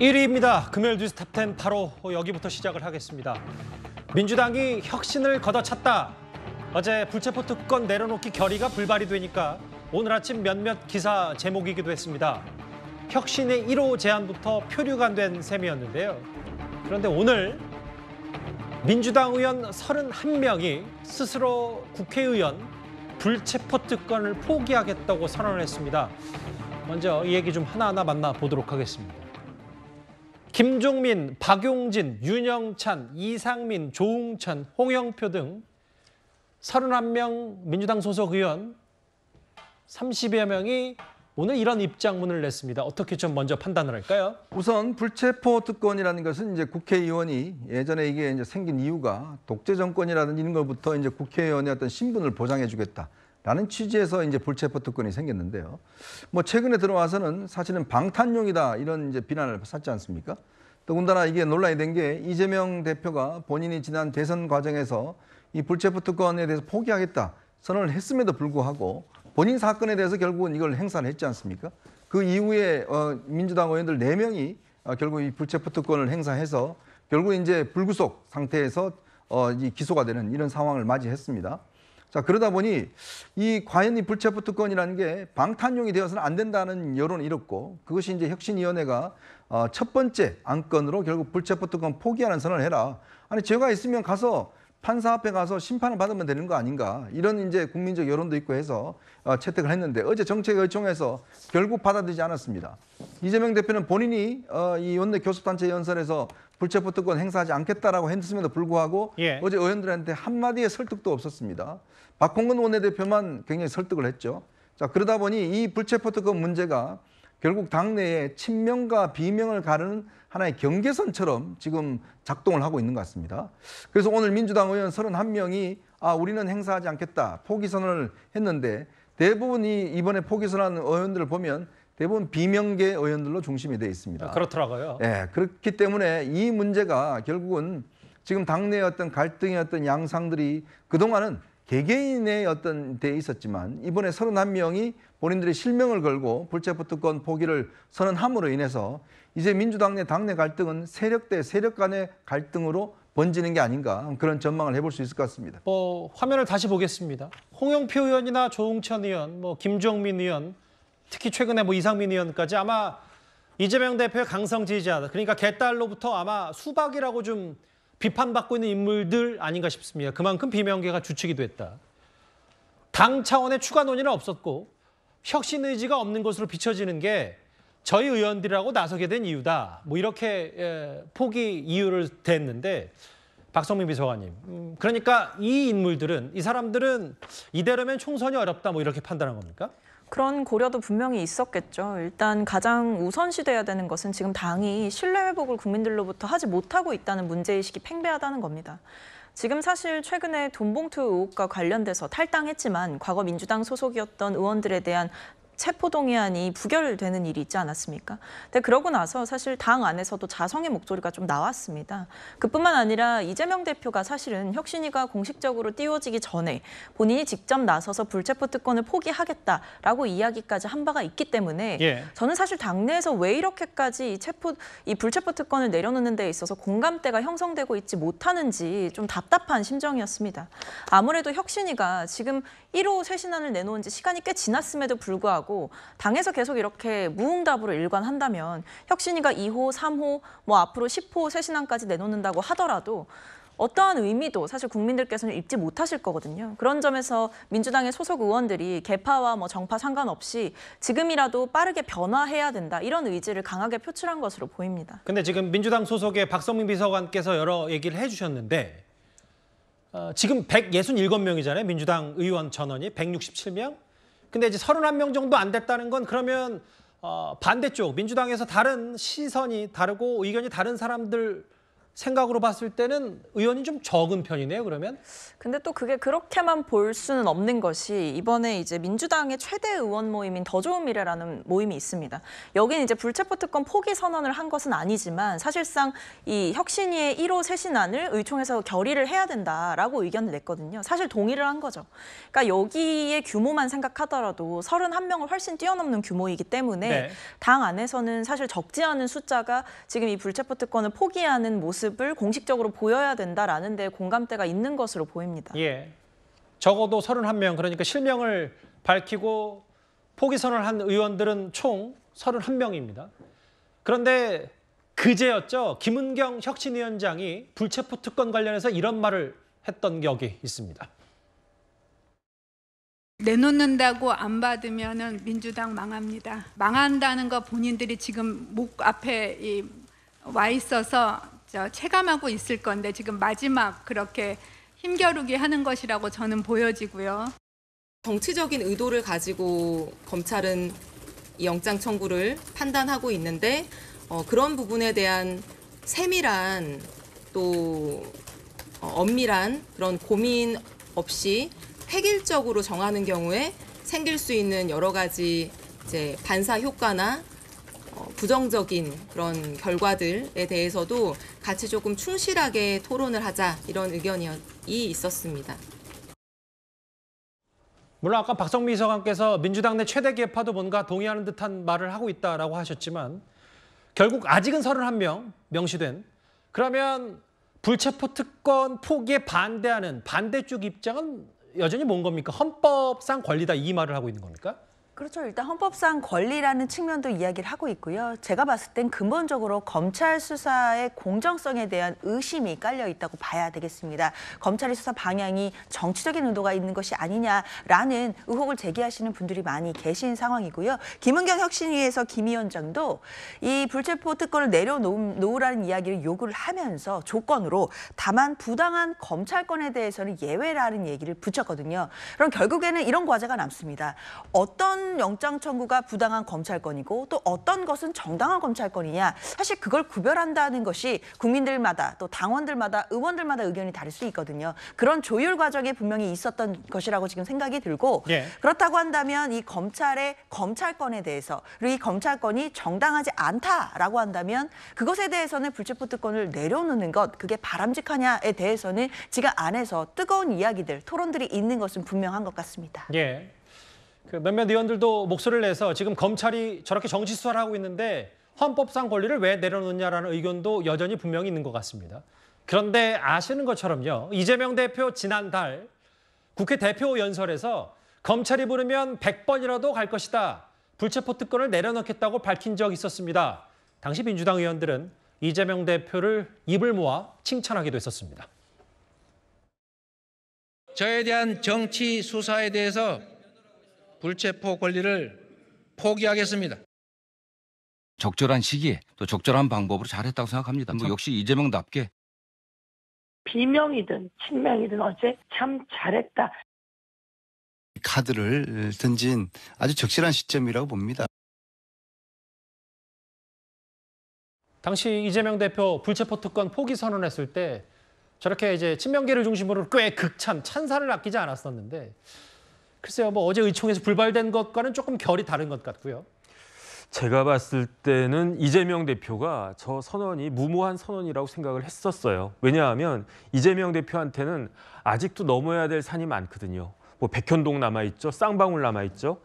1위입니다. 금요일 뉴스 탑10 바로 여기부터 시작을 하겠습니다. 민주당이 혁신을 걷어찼다. 어제 불체포 특권 내려놓기 결의가 불발이 되니까 오늘 아침 몇몇 기사 제목이기도 했습니다. 혁신의 1호 제안부터 표류가 된 셈이었는데요. 그런데 오늘 민주당 의원 31명이 스스로 국회의원 불체포 특권을 포기하겠다고 선언을 했습니다. 먼저 이 얘기 좀 하나하나 만나보도록 하겠습니다. 김종민, 박용진, 윤영찬, 이상민, 조웅천, 홍영표 등 31명 민주당 소속 의원 30여 명이 오늘 이런 입장문을 냈습니다. 어떻게 좀 먼저 판단을 할까요? 우선 불체포 특권이라는 것은 이제 국회의원이 예전에 이게 이제 생긴 이유가 독재 정권이라는 이런 것부터 이제 국회의원의 어떤 신분을 보장해 주겠다. 라는 취지에서 이제 불체포 특권이 생겼는데요. 뭐 최근에 들어와서는 사실은 방탄용이다 이런 이제 비난을 샀지 않습니까? 더군다나 이게 논란이 된 게 이재명 대표가 본인이 지난 대선 과정에서 이 불체포 특권에 대해서 포기하겠다 선언을 했음에도 불구하고 본인 사건에 대해서 결국은 이걸 행사를 했지 않습니까? 그 이후에 어, 민주당 의원들 네명이 어, 결국 이 불체포 특권을 행사해서 결국 이제 불구속 상태에서 어, 이 기소가 되는 이런 상황을 맞이했습니다. 자, 그러다 보니 이 과연 이 불체포 특권이라는 게 방탄용이 되어서는 안 된다는 여론을 잃었고 그것이 이제 혁신위원회가 어, 첫 번째 안건으로 결국 불체포 특권 포기하는 선언을 해라. 아니, 죄가 있으면 가서 판사 앞에 가서 심판을 받으면 되는 거 아닌가 이런 이제 국민적 여론도 있고 해서 어, 채택을 했는데 어제 정책 의총해서 결국 받아들이지 않았습니다. 이재명 대표는 본인이 어, 이 원내 교섭단체 연설에서 불체포 특권 행사하지 않겠다라고 했음에도 불구하고 예. 어제 의원들한테 한마디의 설득도 없었습니다. 박홍근 원내대표만 굉장히 설득을 했죠. 자, 그러다 보니 이 불체포특권 그 문제가 결국 당내에 친명과 비명을 가르는 하나의 경계선처럼 지금 작동을 하고 있는 것 같습니다. 그래서 오늘 민주당 의원 31명이 아, 우리는 행사하지 않겠다. 포기선을 했는데 대부분이 이번에 포기선한 의원들을 보면 대부분 비명계 의원들로 중심이 돼 있습니다. 아, 그렇더라고요. 예, 네, 그렇기 때문에 이 문제가 결국은 지금 당내의 어떤 갈등의 어떤 양상들이 그동안은 개개인의 어떤 데에 있었지만 이번에 31명이 본인들의 실명을 걸고 불체포특권 포기를 선언함으로 인해서 이제 민주당 내 당내 갈등은 세력 대 세력 간의 갈등으로 번지는 게 아닌가 그런 전망을 해볼 수 있을 것 같습니다. 뭐 화면을 다시 보겠습니다. 홍영표 의원이나 조홍천 의원, 뭐 김종민 의원, 특히 최근에 뭐 이상민 의원까지 아마 이재명 대표의 강성 지지자, 그러니까 개딸로부터 아마 수박이라고 좀 비판받고 있는 인물들 아닌가 싶습니다. 그만큼 비명계가 주축이 됐다. 당 차원의 추가 논의는 없었고 혁신 의지가 없는 것으로 비춰지는 게 저희 의원들이라고 나서게 된 이유다. 뭐 이렇게 예, 포기 이유를 댔는데 박성민 비서관님. 음, 그러니까 이 인물들은 이 사람들은 이대로면 총선이 어렵다 뭐 이렇게 판단한 겁니까? 그런 고려도 분명히 있었겠죠. 일단 가장 우선시돼야 되는 것은 지금 당이 신뢰 회복을 국민들로부터 하지 못하고 있다는 문제의식이 팽배하다는 겁니다. 지금 사실 최근에 돈봉투 의혹과 관련돼서 탈당했지만 과거 민주당 소속이었던 의원들에 대한 체포동의안이 부결되는 일이 있지 않았습니까? 근데 그러고 나서 사실 당 안에서도 자성의 목소리가 좀 나왔습니다. 그뿐만 아니라 이재명 대표가 사실은 혁신위가 공식적으로 띄워지기 전에 본인이 직접 나서서 불체포 특권을 포기하겠다라고 이야기까지 한 바가 있기 때문에 예. 저는 사실 당내에서 왜 이렇게까지 이 체포 이 불체포 특권을 내려놓는 데 있어서 공감대가 형성되고 있지 못하는지 좀 답답한 심정이었습니다. 아무래도 혁신위가 지금 1호 쇄신안을 내놓은 지 시간이 꽤 지났음에도 불구하고 하고 당에서 계속 이렇게 무응답으로 일관한다면 혁신위가 2호, 3호, 뭐 앞으로 10호 쇄신안까지 내놓는다고 하더라도 어떠한 의미도 사실 국민들께서는 입지 못하실 거거든요. 그런 점에서 민주당의 소속 의원들이 개파와 뭐 정파 상관없이 지금이라도 빠르게 변화해야 된다 이런 의지를 강하게 표출한 것으로 보입니다. 근데 지금 민주당 소속의 박성민 비서관께서 여러 얘기를 해주셨는데 어, 지금 167명이잖아요. 민주당 의원 전원이 167명. 근데 이제 31명 정도 안 됐다는 건 그러면 어, 반대쪽 민주당에서 다른 시선이 다르고 의견이 다른 사람들 생각으로 봤을 때는 의원이 좀 적은 편이네요, 그러면? 근데 또 그게 그렇게만 볼 수는 없는 것이 이번에 이제 민주당의 최대 의원 모임인 더 좋은 미래라는 모임이 있습니다. 여기는 이제 불체포 특권 포기 선언을 한 것은 아니지만 사실상 이 혁신위의 1호 쇄신안을 의총에서 결의를 해야 된다라고 의견을 냈거든요. 사실 동의를 한 거죠. 그러니까 여기의 규모만 생각하더라도 31명을 훨씬 뛰어넘는 규모이기 때문에 네. 당 안에서는 사실 적지 않은 숫자가 지금 이 불체포 특권을 포기하는 모습 모습을 공식적으로 보여야 된다라는 데 공감대가 있는 것으로 보입니다. 예. 적어도 31명 그러니까 실명을 밝히고 포기 선언을 한 의원들은 총 31명입니다. 그런데 그제였죠. 김은경 혁신위원장이 불체포 특권 관련해서 이런 말을 했던 기억이 있습니다. 내놓는다고 안받으면 민주당 망합니다. 망한다는 거 본인들이 지금 목 앞에 와 있어서 체감하고 있을 건데 지금 마지막 그렇게 힘겨루기 하는 것이라고 저는 보여지고요. 정치적인 의도를 가지고 검찰은 영장 청구를 판단하고 있는데 어, 그런 부분에 대한 세밀한 또 어, 엄밀한 그런 고민 없이 획일적으로 정하는 경우에 생길 수 있는 여러 가지 이제 반사 효과나 어, 부정적인 그런 결과들에 대해서도 같이 조금 충실하게 토론을 하자 이런 의견이 있었습니다. 물론 아까 박성미 서관께서 민주당 내 최대 개파도 뭔가 동의하는 듯한 말을 하고 있다라고 하셨지만 결국 아직은 31명 명시된 그러면 불체포 특권 포기에 반대하는 반대쪽 입장은 여전히 뭔 겁니까? 헌법상 권리다 이 말을 하고 있는 겁니까? 그렇죠. 일단 헌법상 권리라는 측면도 이야기를 하고 있고요. 제가 봤을 땐 근본적으로 검찰 수사의 공정성에 대한 의심이 깔려 있다고 봐야 되겠습니다. 검찰의 수사 방향이 정치적인 의도가 있는 것이 아니냐라는 의혹을 제기하시는 분들이 많이 계신 상황이고요. 김은경 혁신위에서 김 위원장도 이 불체포 특권을 내려놓으라는 이야기를 요구를 하면서 조건으로 다만 부당한 검찰권에 대해서는 예외라는 얘기를 붙였거든요. 그럼 결국에는 이런 과제가 남습니다. 어떤 어떤 영장 청구가 부당한 검찰권이고 또 어떤 것은 정당한 검찰권이냐 사실 그걸 구별한다는 것이 국민들마다 또 당원들마다 의원들마다 의견이 다를 수 있거든요. 그런 조율 과정에 분명히 있었던 것이라고 지금 생각이 들고 예. 그렇다고 한다면 이 검찰의 검찰권에 대해서 그리고 이 검찰권이 정당하지 않다라고 한다면 그것에 대해서는 불체포특권을 내려놓는 것 그게 바람직하냐에 대해서는 지금 안에서 뜨거운 이야기들 토론들이 있는 것은 분명한 것 같습니다. 예. 그 몇몇 의원들도 목소리를 내서 지금 검찰이 저렇게 정치 수사를 하고 있는데 헌법상 권리를 왜 내려놓냐라는 의견도 여전히 분명히 있는 것 같습니다. 그런데 아시는 것처럼요. 이재명 대표 지난달 국회 대표 연설에서 검찰이 부르면 100번이라도 갈 것이다. 불체포 특권을 내려놓겠다고 밝힌 적이 있었습니다. 당시 민주당 의원들은 이재명 대표를 입을 모아 칭찬하기도 했었습니다. 저에 대한 정치 수사에 대해서 불체포 권리를 포기하겠습니다. 적절한 시기에 또 적절한 방법으로 잘했다고 생각합니다. 뭐 역시 이재명답게 비명이든 친명이든 어제 참 잘했다. 카드를 던진 아주 적절한 시점이라고 봅니다. 당시 이재명 대표 불체포 특권 포기 선언했을 때 저렇게 이제 친명계를 중심으로 꽤 극찬 찬사를 아끼지 않았었는데 글쎄요, 뭐 어제 의총에서 불발된 것과는 조금 결이 다른 것 같고요. 제가 봤을 때는 이재명 대표가 저 선언이 무모한 선언이라고 생각을 했었어요. 왜냐하면 이재명 대표한테는 아직도 넘어야 될 산이 많거든요. 뭐 백현동 남아있죠. 쌍방울 남아있죠.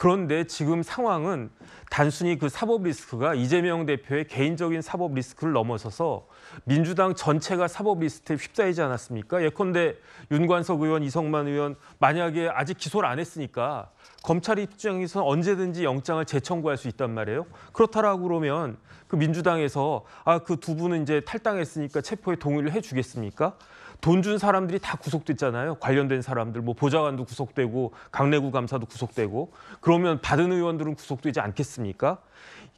그런데 지금 상황은 단순히 그 사법 리스크가 이재명 대표의 개인적인 사법 리스크를 넘어서서 민주당 전체가 사법 리스트에 휩싸이지 않았습니까? 예컨대 윤관석 의원, 이성만 의원 만약에 아직 기소를 안 했으니까 검찰 입장에서는 언제든지 영장을 재청구할 수 있단 말이에요. 그렇다라고 그러면 그 민주당에서 아 그 두 분은 이제 탈당했으니까 체포에 동의를 해주겠습니까? 돈준 사람들이 다 구속됐잖아요. 관련된 사람들 뭐 보좌관도 구속되고 강내구 감사도 구속되고 그러면 받은 의원들은 구속되지 않겠습니까?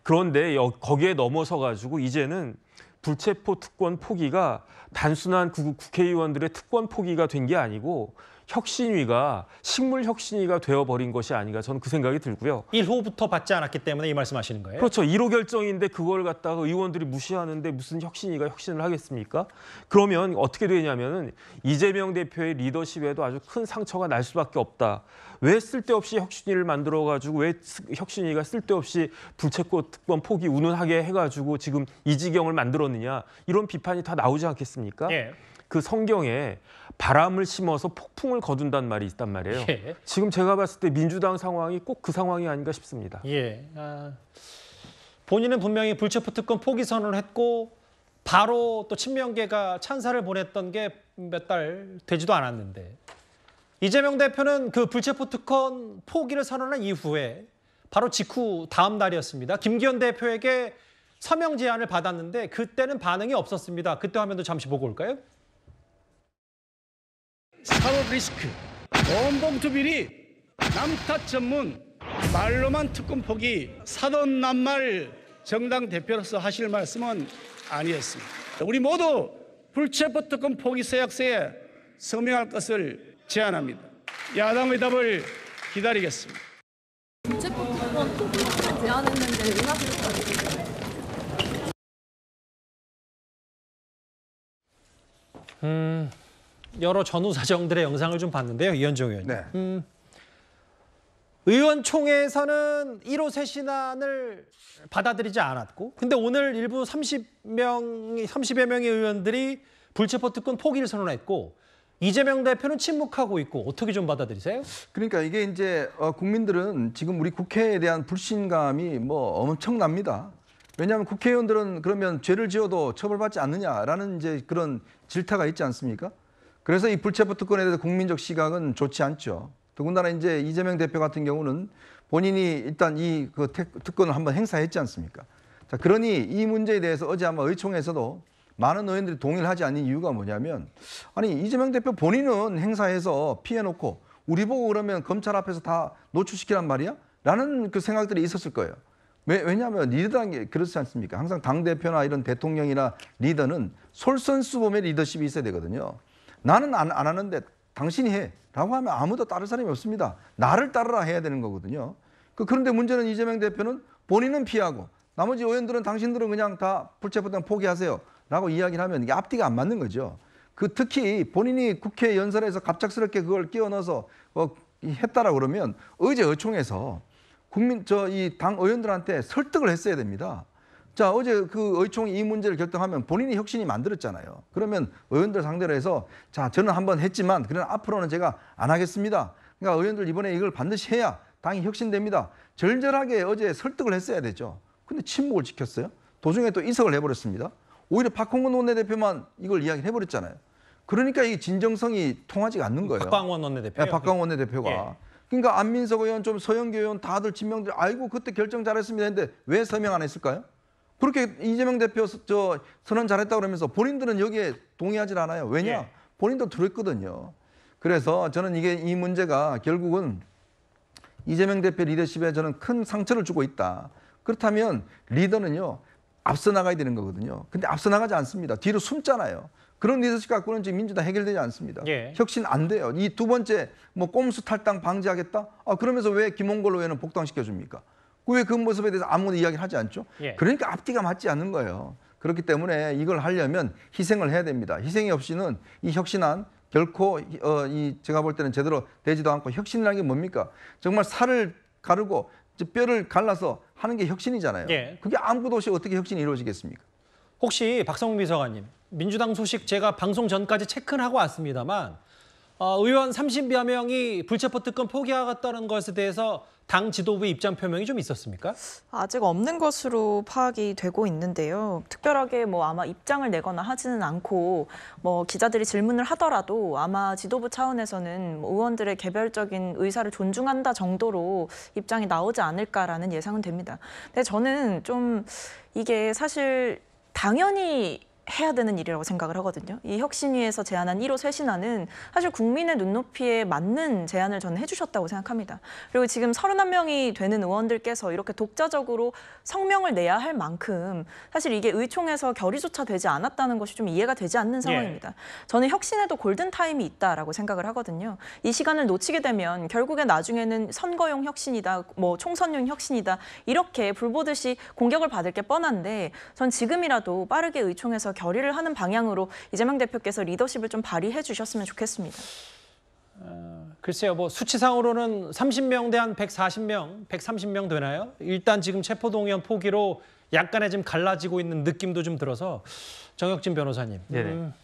그런데 여, 거기에 넘어서 가지고 이제는 불체포 특권 포기가 단순한 국회의원들의 특권 포기가 된 게 아니고 혁신위가 식물 혁신위가 되어버린 것이 아닌가 저는 그 생각이 들고요. 1호부터 받지 않았기 때문에 이 말씀하시는 거예요? 그렇죠. 1호 결정인데 그걸 갖다가 의원들이 무시하는데 무슨 혁신위가 혁신을 하겠습니까? 그러면 어떻게 되냐면 은 이재명 대표의 리더십에도 아주 큰 상처가 날 수밖에 없다. 왜 쓸데없이 혁신위를 만들어가지고 왜 혁신위가 쓸데없이 불체포 특권 포기 운운하게 해가지고 지금 이 지경을 만들었느냐 이런 비판이 다 나오지 않겠습니까? 예. 그 성경에 바람을 심어서 폭풍을 거둔단 말이 있단 말이에요. 예. 지금 제가 봤을 때 민주당 상황이 꼭 그 상황이 아닌가 싶습니다. 예. 아, 본인은 분명히 불체포 특권 포기 선언을 했고 바로 또 친명계가 찬사를 보냈던 게 몇 달 되지도 않았는데 이재명 대표는 그 불체포 특권 포기를 선언한 이후에 바로 직후 다음 날이었습니다. 김기현 대표에게 서명 제안을 받았는데 그때는 반응이 없었습니다. 그때 화면도 잠시 보고 올까요? 사업 리스크, 원범투 비리, 남타 전문, 말로만 특검 포기, 사돈 남말 정당 대표로서 하실 말씀은 아니었습니다. 우리 모두 불체포 특권 포기 서약서에 서명할 것을 제안합니다. 야당 의답을 기다리겠습니다. 불체포 특권 제안했는데 은하수까지 음. 여러 전후 사정들의 영상을 좀 봤는데요. 이현종 의원님. 네. 음, 의원총회에서는 1호 쇄신안을 받아들이지 않았고 근데 오늘 일부 3 0명 30여 명의 의원들이 불체포 특권 포기를 선언했고 이재명 대표는 침묵하고 있고 어떻게 좀 받아들이세요? 그러니까 이게 이제 어, 국민들은 지금 우리 국회에 대한 불신감이 뭐 엄청납니다. 왜냐하면 국회의원들은 그러면 죄를 지어도 처벌받지 않느냐라는 이제 그런 질타가 있지 않습니까? 그래서 이 불체포 특권에 대해서 국민적 시각은 좋지 않죠. 더군다나 이제 이재명 대표 같은 경우는 본인이 일단 이그 특권을 한번 행사했지 않습니까? 자, 그러니 이 문제에 대해서 어제 아마 의총에서도 많은 의원들이 동의를 하지 않는 이유가 뭐냐면 아니 이재명 대표 본인은 행사해서 피해놓고 우리 보고 그러면 검찰 앞에서 다 노출시키란 말이야? 라는 그 생각들이 있었을 거예요. 왜, 왜냐하면 리더라는 게 그렇지 않습니까? 항상 당대표나 이런 대통령이나 리더는 솔선수범의 리더십이 있어야 되거든요. 나는 안, 안 하는데 당신이 해. 라고 하면 아무도 따를 사람이 없습니다. 나를 따르라 해야 되는 거거든요. 그, 그런데 문제는 이재명 대표는 본인은 피하고 나머지 의원들은 당신들은 그냥 다 불체포당 포기하세요. 라고 이야기를 하면 이게 앞뒤가 안 맞는 거죠. 그 특히 본인이 국회 연설에서 갑작스럽게 그걸 끼워 넣어서 어, 했다라고 그러면 어제 의총에서 국민 저 이 당 의원들한테 설득을 했어야 됩니다. 자, 어제 그 의총 이 문제를 결정하면 본인이 혁신이 만들었잖아요. 그러면 의원들 상대로 해서 자, 저는 한번 했지만 그러 앞으로는 제가 안 하겠습니다. 그러니까 의원들 이번에 이걸 반드시 해야 당이 혁신됩니다. 절절하게 어제 설득을 했어야 되죠. 근데 침묵을 지켰어요. 도중에 또 이석을 해버렸습니다. 오히려 박홍근 원내대표만 이걸 이야기를 해버렸잖아요. 그러니까 이 진정성이 통하지 않는 거예요. 박광원 원내대표. 네, 박광원 원내대표가. 예. 그러니까 안민석 의원, 좀 서영교 의원 다들 진명들 아이고 그때 결정 잘했습니다 했는데 왜 서명 안 했을까요? 그렇게 이재명 대표 저 선언 잘했다 그러면서 본인들은 여기에 동의하지 않아요. 왜냐? 예. 본인도 들었거든요. 그래서 저는 이게 이 문제가 결국은 이재명 대표 리더십에 저는 큰 상처를 주고 있다. 그렇다면 리더는요. 앞서 나가야 되는 거거든요. 근데 앞서 나가지 않습니다. 뒤로 숨잖아요. 그런 리더십 갖고는 지금 민주당 해결되지 않습니다. 예. 혁신 안 돼요. 이 두 번째 뭐 꼼수 탈당 방지하겠다? 아 그러면서 왜 김홍걸 의원은 복당시켜 줍니까? 왜그 그 모습에 대해서 아무도 이야기를 하지 않죠? 예. 그러니까 앞뒤가 맞지 않는 거예요. 그렇기 때문에 이걸 하려면 희생을 해야 됩니다. 희생이 없이는 이 혁신안 결코 어, 이 제가 볼 때는 제대로 되지도 않고 혁신이라는 게 뭡니까? 정말 살을 가르고 뼈를 갈라서 하는 게 혁신이잖아요. 예. 그게 아무도 없이 어떻게 혁신이 이루어지겠습니까? 혹시 박성웅 비서관님 민주당 소식 제가 방송 전까지 체크는 하고 왔습니다만 어, 의원 30여 명이 불체포 특권 포기하겠다는 것에 대해서 당 지도부의 입장 표명이 좀 있었습니까? 아직 없는 것으로 파악이 되고 있는데요. 특별하게 뭐 아마 입장을 내거나 하지는 않고 뭐 기자들이 질문을 하더라도 아마 지도부 차원에서는 뭐 의원들의 개별적인 의사를 존중한다 정도로 입장이 나오지 않을까라는 예상은 됩니다. 근데 저는 좀 이게 사실 당연히 해야 되는 일이라고 생각을 하거든요. 이 혁신위에서 제안한 1호 쇄신안은 사실 국민의 눈높이에 맞는 제안을 저는 해주셨다고 생각합니다. 그리고 지금 31명이 되는 의원들께서 이렇게 독자적으로 성명을 내야 할 만큼 사실 이게 의총에서 결의조차 되지 않았다는 것이 좀 이해가 되지 않는 예. 상황입니다. 예. 저는 혁신에도 골든타임이 있다라고 생각을 하거든요. 이 시간을 놓치게 되면 결국에 나중에는 선거용 혁신이다, 뭐 총선용 혁신이다 이렇게 불보듯이 공격을 받을 게 뻔한데 전 지금이라도 빠르게 의총에서 결의를 하는 방향으로 이재명 대표께서 리더십을 좀 발휘해 주셨으면 좋겠습니다. 어, 글쎄요, 뭐 수치상으로는 30명 대 한 140명, 130명 되나요? 일단 지금 체포동의안 포기로 약간의 지 갈라지고 있는 느낌도 좀 들어서 정혁진 변호사님. 예. 음,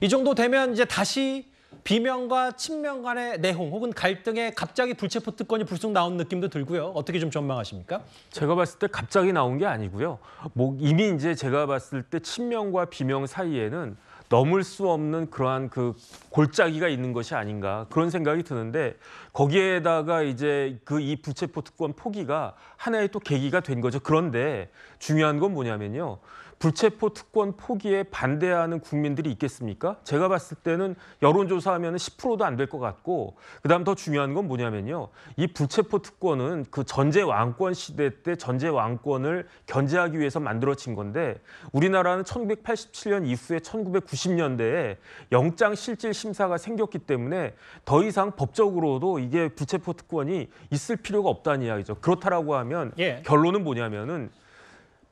이 정도 되면 이제 다시 비명과 친명 간의 내홍 혹은 갈등에 갑자기 불체포 특권이 불쑥 나온 느낌도 들고요. 어떻게 좀 전망하십니까? 제가 봤을 때 갑자기 나온 게 아니고요. 뭐 이미 이제 제가 봤을 때 친명과 비명 사이에는 넘을 수 없는 그러한 그 골짜기가 있는 것이 아닌가 그런 생각이 드는데 거기에다가 이제 그 이 부채포 특권 포기가 하나의 또 계기가 된 거죠. 그런데 중요한 건 뭐냐면요. 불체포 특권 포기에 반대하는 국민들이 있겠습니까? 제가 봤을 때는 여론조사하면 10%도 안 될 것 같고 그다음 더 중요한 건 뭐냐면요. 이 불체포 특권은 그 전제 왕권 시대 때 전제 왕권을 견제하기 위해서 만들어진 건데 우리나라는 1987년 이후에 1990년대에 영장 실질 심사가 생겼기 때문에 더 이상 법적으로도 이게 불체포 특권이 있을 필요가 없다는 이야기죠. 그렇다라고 하면 예. 결론은 뭐냐면은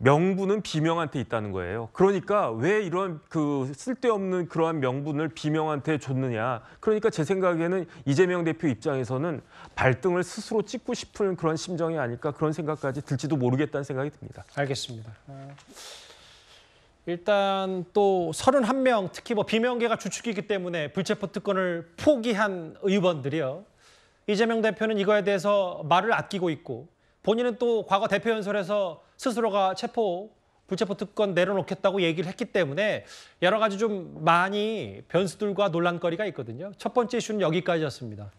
명분은 비명한테 있다는 거예요. 그러니까 왜 이런 그 쓸데없는 그러한 명분을 비명한테 줬느냐. 그러니까 제 생각에는 이재명 대표 입장에서는 발등을 스스로 찍고 싶은 그런 심정이 아닐까 그런 생각까지 들지도 모르겠다는 생각이 듭니다. 알겠습니다. 어. 일단 또 31명 특히 뭐 비명계가 주축이기 때문에 불체포 특권을 포기한 의원들이요. 이재명 대표는 이거에 대해서 말을 아끼고 있고 본인은 또 과거 대표 연설에서 스스로가 체포 불체포 특권 내려놓겠다고 얘기를 했기 때문에 여러 가지 좀 많이 변수들과 논란거리가 있거든요. 첫 번째 이슈는 여기까지였습니다.